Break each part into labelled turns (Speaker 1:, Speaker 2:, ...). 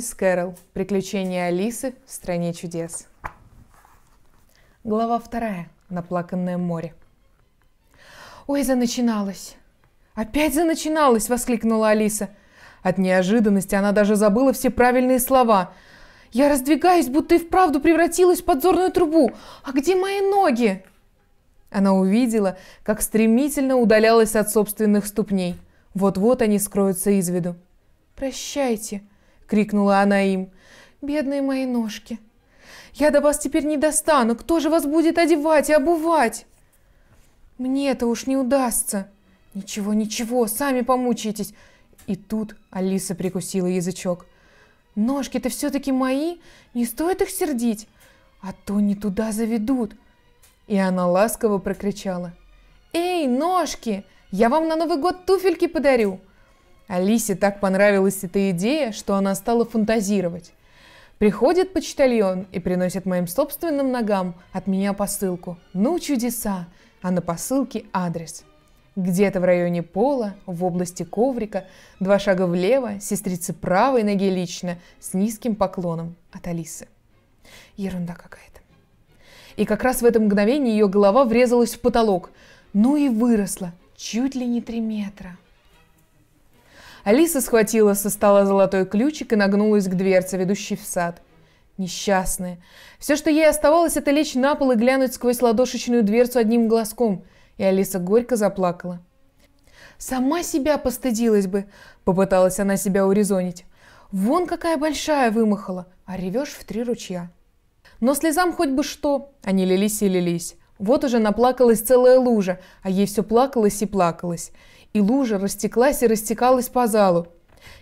Speaker 1: Льюис Кэрролл «Приключения Алисы в стране чудес». Глава вторая. Наплаканное море. «Ой, заначиналось!» «Опять заначиналось!» — воскликнула Алиса. От неожиданности она даже забыла все правильные слова. «Я раздвигаюсь, будто и вправду превратилась в подзорную трубу! А где мои ноги?» Она увидела, как стремительно удалялась от собственных ступней. Вот-вот они скроются из виду. «Прощайте!» крикнула она им. «Бедные мои ножки! Я до вас теперь не достану! Кто же вас будет одевать и обувать?» «Мне это уж не удастся!» «Ничего, ничего, сами помучаетесь!» И тут Алиса прикусила язычок. «Ножки-то все-таки мои, не стоит их сердить, а то не туда заведут!» И она ласково прокричала. «Эй, ножки! Я вам на Новый год туфельки подарю!» Алисе так понравилась эта идея, что она стала фантазировать. Приходит почтальон и приносит моим собственным ногам от меня посылку. Ну чудеса! А на посылке адрес. Где-то в районе пола, в области коврика, два шага влево, сестрицы правой ноги лично, с низким поклоном от Алисы. Ерунда какая-то. И как раз в это мгновение ее голова врезалась в потолок. Ну и выросла, чуть ли не три метра. Алиса схватила со стола золотой ключик и нагнулась к дверце, ведущей в сад. Несчастная. Все, что ей оставалось, это лечь на пол и глянуть сквозь ладошечную дверцу одним глазком. И Алиса горько заплакала. «Сама себя постыдилась бы», — попыталась она себя урезонить. «Вон какая большая вымахала, а ревешь в три ручья». Но слезам хоть бы что, они лились и лились. Вот уже наплакалась целая лужа, а ей все плакалось и плакалось и лужа растеклась и растекалась по залу.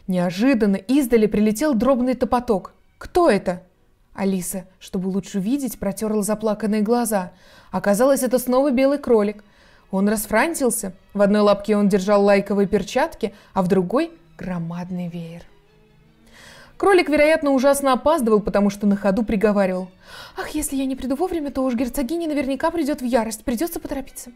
Speaker 1: Неожиданно издали прилетел дробный топоток. «Кто это?» Алиса, чтобы лучше видеть, протерла заплаканные глаза. Оказалось, это снова белый кролик. Он расфрантился. В одной лапке он держал лайковые перчатки, а в другой – громадный веер. Кролик, вероятно, ужасно опаздывал, потому что на ходу приговаривал. «Ах, если я не приду вовремя, то уж герцогиня наверняка придет в ярость, придется поторопиться».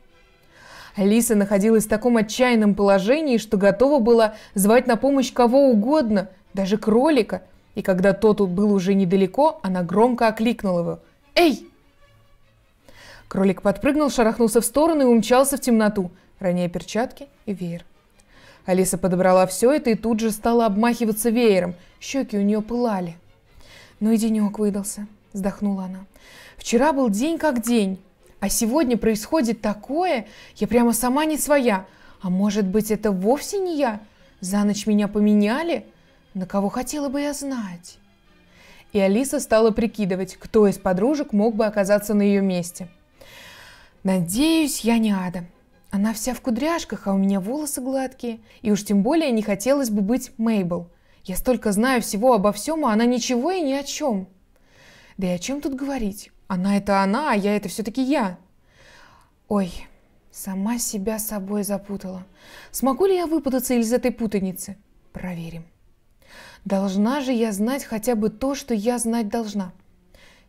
Speaker 1: Лиса находилась в таком отчаянном положении, что готова была звать на помощь кого угодно, даже кролика. И когда тот был уже недалеко, она громко окликнула его. «Эй!» Кролик подпрыгнул, шарахнулся в сторону и умчался в темноту, роняя перчатки и веер. Алиса подобрала все это и тут же стала обмахиваться веером. Щеки у нее пылали. «Ну и денек выдался», — вздохнула она. «Вчера был день как день. А сегодня происходит такое, я прямо сама не своя. А может быть, это вовсе не я? За ночь меня поменяли? На кого хотела бы я знать? И Алиса стала прикидывать, кто из подружек мог бы оказаться на ее месте. Надеюсь, я не ада. Она вся в кудряшках, а у меня волосы гладкие. И уж тем более не хотелось бы быть Мейбл. Я столько знаю всего обо всем, а она ничего и ни о чем. Да и о чем тут говорить? Она это она, а я это все-таки я. Ой, сама себя собой запутала. Смогу ли я выпутаться из этой путаницы? Проверим. Должна же я знать хотя бы то, что я знать должна.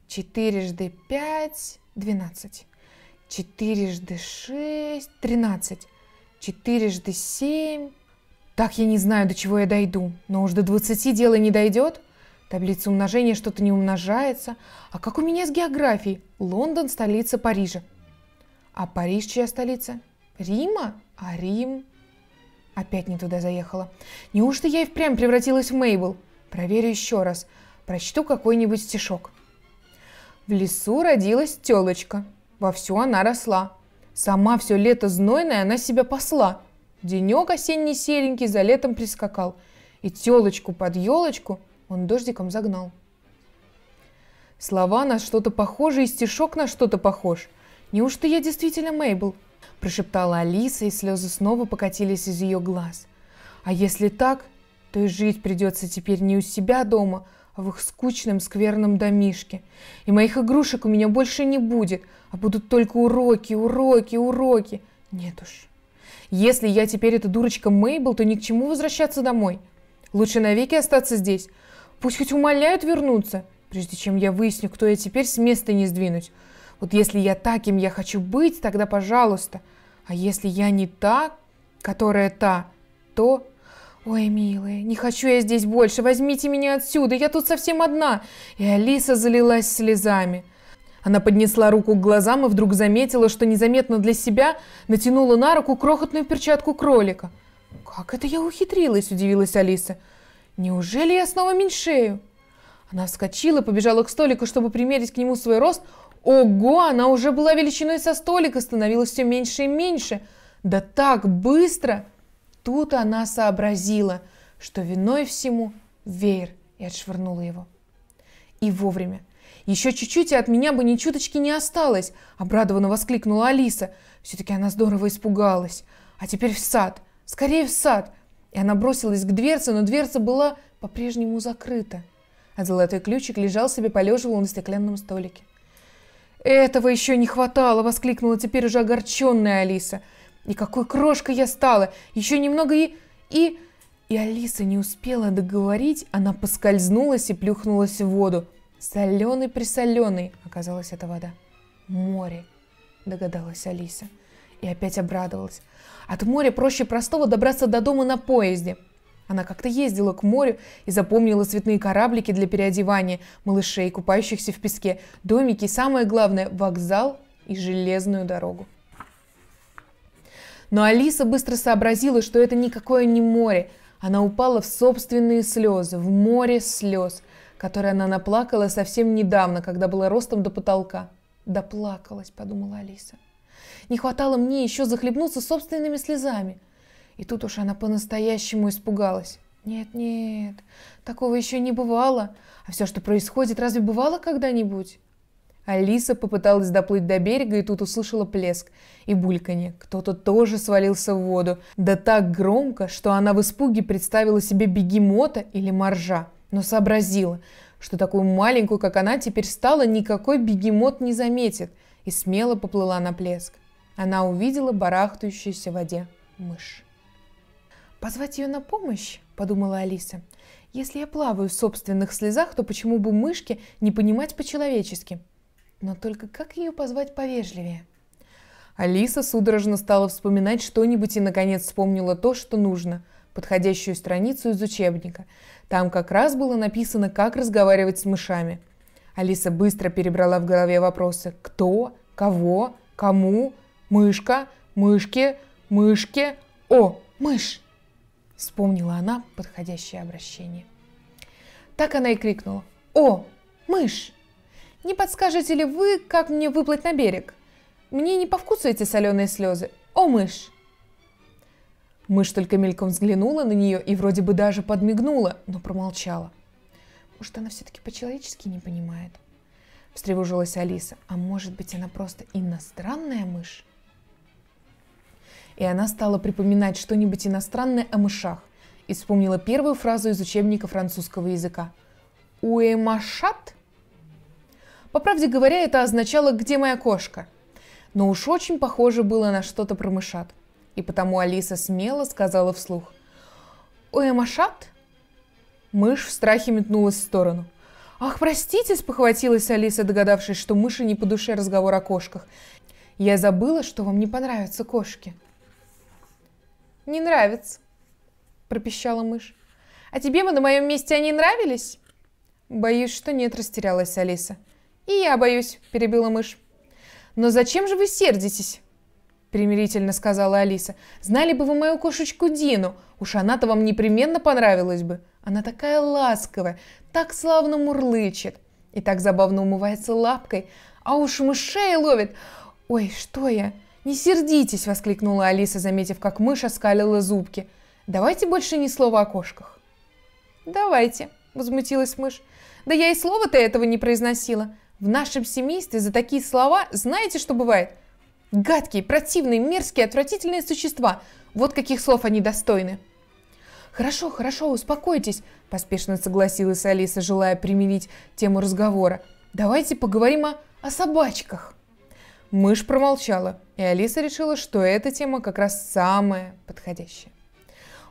Speaker 1: Четырежды пять – двенадцать. Четырежды шесть – тринадцать. Четырежды семь… Так я не знаю, до чего я дойду. Но уж до двадцати дело не дойдет – Таблица умножения что-то не умножается. А как у меня с географией? Лондон – столица Парижа. А Париж чья столица? Рима? А Рим? Опять не туда заехала. Неужто я и впрямь превратилась в Мейбл? Проверю еще раз. Прочту какой-нибудь стишок. В лесу родилась телочка. Вовсю она росла. Сама все лето знойное она себя посла. Денек осенний серенький за летом прискакал. И телочку под елочку – он дождиком загнал. Слова на что-то похожи и стишок на что-то похож. Неужто я действительно Мейбл? Прошептала Алиса, и слезы снова покатились из ее глаз. А если так, то и жить придется теперь не у себя дома, а в их скучном скверном домишке. И моих игрушек у меня больше не будет, а будут только уроки, уроки, уроки. Нет уж. Если я теперь эта дурочка Мейбл, то ни к чему возвращаться домой. Лучше навеки остаться здесь, Пусть хоть умоляют вернуться, прежде чем я выясню, кто я теперь, с места не сдвинуть. Вот если я таким я хочу быть, тогда пожалуйста. А если я не та, которая та, то... Ой, милые, не хочу я здесь больше, возьмите меня отсюда, я тут совсем одна. И Алиса залилась слезами. Она поднесла руку к глазам и вдруг заметила, что незаметно для себя натянула на руку крохотную перчатку кролика. «Как это я ухитрилась?» – удивилась Алиса. – Неужели я снова меньшею? Она вскочила, побежала к столику, чтобы примерить к нему свой рост. Ого, она уже была величиной со столика, становилась все меньше и меньше. Да так быстро! Тут она сообразила, что виной всему веер, и отшвырнула его. И вовремя. Еще чуть-чуть, и от меня бы ни чуточки не осталось!» – обрадованно воскликнула Алиса. Все-таки она здорово испугалась. «А теперь в сад! Скорее в сад! И она бросилась к дверце, но дверца была по-прежнему закрыта. А золотой ключик лежал себе полеживал на стеклянном столике. «Этого еще не хватало!» — воскликнула теперь уже огорченная Алиса. «И какой крошкой я стала! Еще немного и... и...» И Алиса не успела договорить, она поскользнулась и плюхнулась в воду. Соленый-присоленый оказалась эта вода. «Море!» — догадалась Алиса. И опять обрадовалась. От моря проще простого добраться до дома на поезде. Она как-то ездила к морю и запомнила цветные кораблики для переодевания, малышей, купающихся в песке, домики и, самое главное, вокзал и железную дорогу. Но Алиса быстро сообразила, что это никакое не море. Она упала в собственные слезы, в море слез, которые она наплакала совсем недавно, когда была ростом до потолка. «Доплакалась», — подумала Алиса. Не хватало мне еще захлебнуться собственными слезами. И тут уж она по-настоящему испугалась. Нет-нет, такого еще не бывало. А все, что происходит, разве бывало когда-нибудь? Алиса попыталась доплыть до берега и тут услышала плеск и бульканье. Кто-то тоже свалился в воду. Да так громко, что она в испуге представила себе бегемота или моржа. Но сообразила, что такую маленькую, как она, теперь стала, никакой бегемот не заметит – и смело поплыла на плеск. Она увидела барахтающуюся в воде мышь. «Позвать ее на помощь?» – подумала Алиса. «Если я плаваю в собственных слезах, то почему бы мышке не понимать по-человечески? Но только как ее позвать повежливее?» Алиса судорожно стала вспоминать что-нибудь и, наконец, вспомнила то, что нужно – подходящую страницу из учебника. Там как раз было написано, как разговаривать с мышами – Алиса быстро перебрала в голове вопросы «Кто?», «Кого?», «Кому?», «Мышка?», «Мышки?», «Мышки?», «О, мышь!» Вспомнила она подходящее обращение. Так она и крикнула «О, мышь! Не подскажете ли вы, как мне выплыть на берег? Мне не по вкусу эти соленые слезы. О, мышь!» Мышь только мельком взглянула на нее и вроде бы даже подмигнула, но промолчала – может, она все-таки по-человечески не понимает? Встревожилась Алиса. А может быть, она просто иностранная мышь? И она стала припоминать что-нибудь иностранное о мышах и вспомнила первую фразу из учебника французского языка. «Уэмашат?» По правде говоря, это означало «Где моя кошка?», но уж очень похоже было на что-то про мышат. И потому Алиса смело сказала вслух. «Уэмашат?» Мышь в страхе метнулась в сторону. «Ах, простите!» – спохватилась Алиса, догадавшись, что мыши не по душе разговор о кошках. «Я забыла, что вам не понравятся кошки». «Не нравится», – пропищала мышь. «А тебе бы на моем месте они нравились?» «Боюсь, что нет», – растерялась Алиса. «И я боюсь», – перебила мышь. «Но зачем же вы сердитесь?» примирительно сказала Алиса. «Знали бы вы мою кошечку Дину, уж она-то вам непременно понравилась бы. Она такая ласковая, так славно мурлычет и так забавно умывается лапкой, а уж мышей ловит. Ой, что я?» «Не сердитесь!» – воскликнула Алиса, заметив, как мышь оскалила зубки. «Давайте больше ни слова о кошках». «Давайте», – возмутилась мышь. «Да я и слова-то этого не произносила. В нашем семействе за такие слова знаете, что бывает – Гадкие, противные, мерзкие, отвратительные существа. Вот каких слов они достойны. «Хорошо, хорошо, успокойтесь», – поспешно согласилась Алиса, желая примирить тему разговора. «Давайте поговорим о, о собачках». Мышь промолчала, и Алиса решила, что эта тема как раз самая подходящая.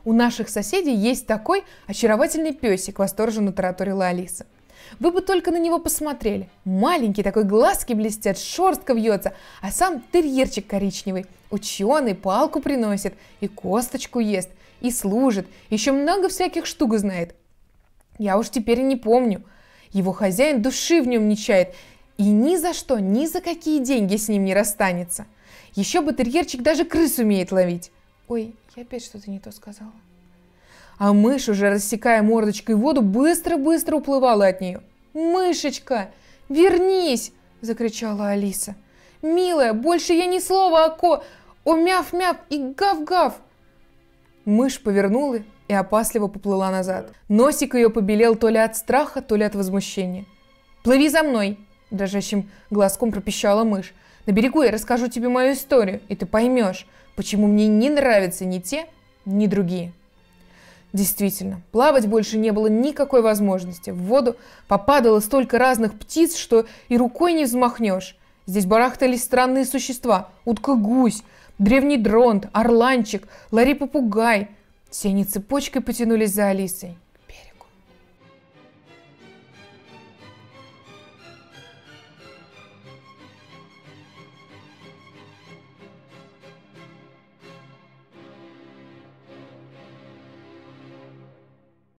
Speaker 1: «У наших соседей есть такой очаровательный песик», – восторженно тараторила Алиса. Вы бы только на него посмотрели. Маленький такой, глазки блестят, шерстка вьется, а сам терьерчик коричневый. Ученый палку приносит, и косточку ест, и служит, еще много всяких штук знает. Я уж теперь не помню. Его хозяин души в нем не чает, и ни за что, ни за какие деньги с ним не расстанется. Еще бы терьерчик даже крыс умеет ловить. Ой, я опять что-то не то сказала. А мышь, уже рассекая мордочкой воду, быстро-быстро уплывала от нее. «Мышечка, вернись!» – закричала Алиса. «Милая, больше я ни слова о ко... О мяв-мяв и гав-гав!» Мышь повернула и опасливо поплыла назад. Носик ее побелел то ли от страха, то ли от возмущения. «Плыви за мной!» – дрожащим глазком пропищала мышь. «На берегу я расскажу тебе мою историю, и ты поймешь, почему мне не нравятся ни те, ни другие». Действительно, плавать больше не было никакой возможности. В воду попадало столько разных птиц, что и рукой не взмахнешь. Здесь барахтались странные существа. Утка-гусь, древний дронт, орланчик, лари-попугай. Все они цепочкой потянулись за Алисой.